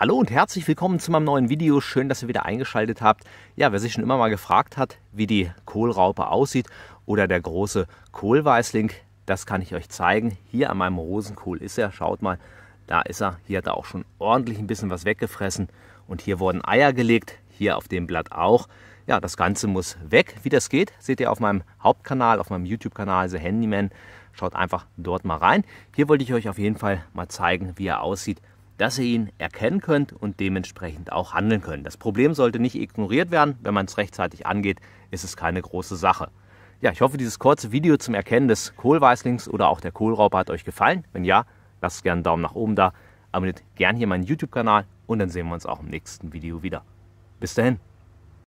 Hallo und herzlich willkommen zu meinem neuen Video. Schön, dass ihr wieder eingeschaltet habt. Ja, wer sich schon immer mal gefragt hat, wie die Kohlraupe aussieht oder der große Kohlweißling, das kann ich euch zeigen. Hier an meinem Rosenkohl ist er. Schaut mal, da ist er. Hier hat er auch schon ordentlich ein bisschen was weggefressen. Und hier wurden Eier gelegt, hier auf dem Blatt auch. Ja, das Ganze muss weg. Wie das geht, seht ihr auf meinem Hauptkanal, auf meinem YouTube-Kanal, The Handyman. Schaut einfach dort mal rein. Hier wollte ich euch auf jeden Fall mal zeigen, wie er aussieht dass ihr ihn erkennen könnt und dementsprechend auch handeln könnt. Das Problem sollte nicht ignoriert werden. Wenn man es rechtzeitig angeht, ist es keine große Sache. Ja, ich hoffe, dieses kurze Video zum Erkennen des Kohlweißlings oder auch der Kohlraupe hat euch gefallen. Wenn ja, lasst gerne einen Daumen nach oben da, abonniert gerne hier meinen YouTube-Kanal und dann sehen wir uns auch im nächsten Video wieder. Bis dahin.